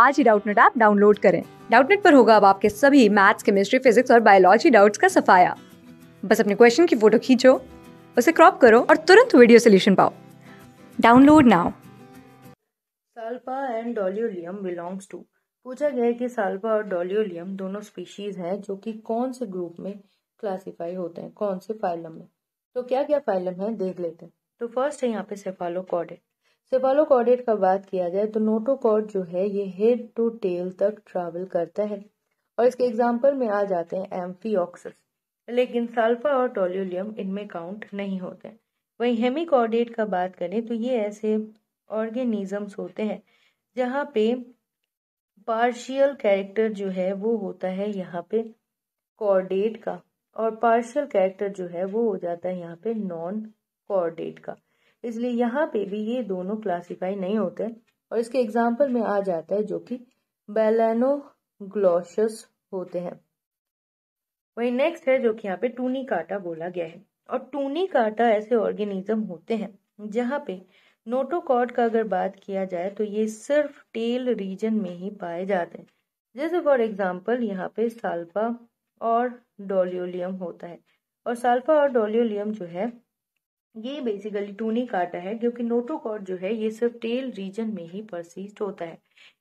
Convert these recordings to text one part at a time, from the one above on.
आज ही Doubtnut app download करें डाउटनेट पर होगा अब आपके सभी मैथ्स केमिस्ट्री फिजिक्स और बायोलॉजी डाउट्स का सफाया बस अपने क्वेश्चन की फोटो खींचो उसे क्रॉप करो और तुरंत वीडियो सोल्यूशन पाओ डाउनलोड नाउ सल्फा एंड डोल्यूलियम बिलोंग्स टू पूछा गया कि सल्फा और डोल्यूलियम दोनों स्पीशीज हैं जो कि कौन से ग्रुप में क्लासिफाई होते हैं कौन से फाइलम में तो क्या क्या फाइलम है देख लेते हैं तो फर्स्ट है यहाँ पे सेफालोकॉडेट सेवालो कॉर्डेट का बात किया जाए तो नोटो कॉर्ड जो है ये हेड टू टेल तक ट्रैवल करता है और इसके एग्जाम्पल में आ जाते हैं एम्फी लेकिन सल्फा और टोल्यूलियम इनमें काउंट नहीं होते वहीं हेमिकॉर्डेट का बात करें तो ये ऐसे ऑर्गेनिजम्स होते हैं जहाँ पे पार्शियल कैरेक्टर जो है वो होता है यहाँ पे कॉर्डेट का और पार्शियल कैरेक्टर जो है वो हो जाता है यहाँ पे नॉन कॉर्डेट का इसलिए यहाँ पे भी ये दोनों क्लासीफाई नहीं होते और इसके एग्जाम्पल में आ जाता है जो कि बेलेनोग्लोशस होते हैं वही नेक्स्ट है जो कि यहाँ पे टूनी काटा बोला गया है और टूनी काटा ऐसे ऑर्गेनिज्म होते हैं जहाँ पे नोटोकॉड का अगर बात किया जाए तो ये सिर्फ टेल रीजन में ही पाए जाते हैं जैसे फॉर एग्जाम्पल यहाँ पे साल्फा और डोलियोलियम होता है और साल्फा और डोलियोलियम जो है ये बेसिकली टूनी काटा है क्योंकि नोटोकॉर्ड जो है ये सिर्फ टेल रीजन में ही परसिस्ट होता है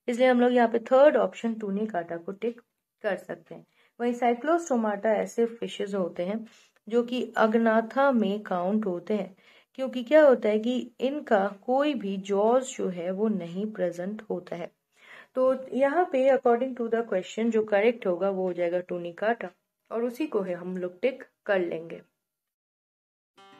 इसलिए हम लोग यहाँ पे थर्ड ऑप्शन टूनी काटा को टिक कर सकते हैं वहीं साइक्लोस्टोमाटा ऐसे फिशेज होते हैं जो कि अग्नाथा में काउंट होते हैं क्योंकि क्या होता है कि इनका कोई भी जॉज जो है वो नहीं प्रेजेंट होता है तो यहाँ पे अकॉर्डिंग टू द क्वेश्चन जो करेक्ट होगा वो हो जाएगा टूनी काटा और उसी को है हम लोग टिक कर लेंगे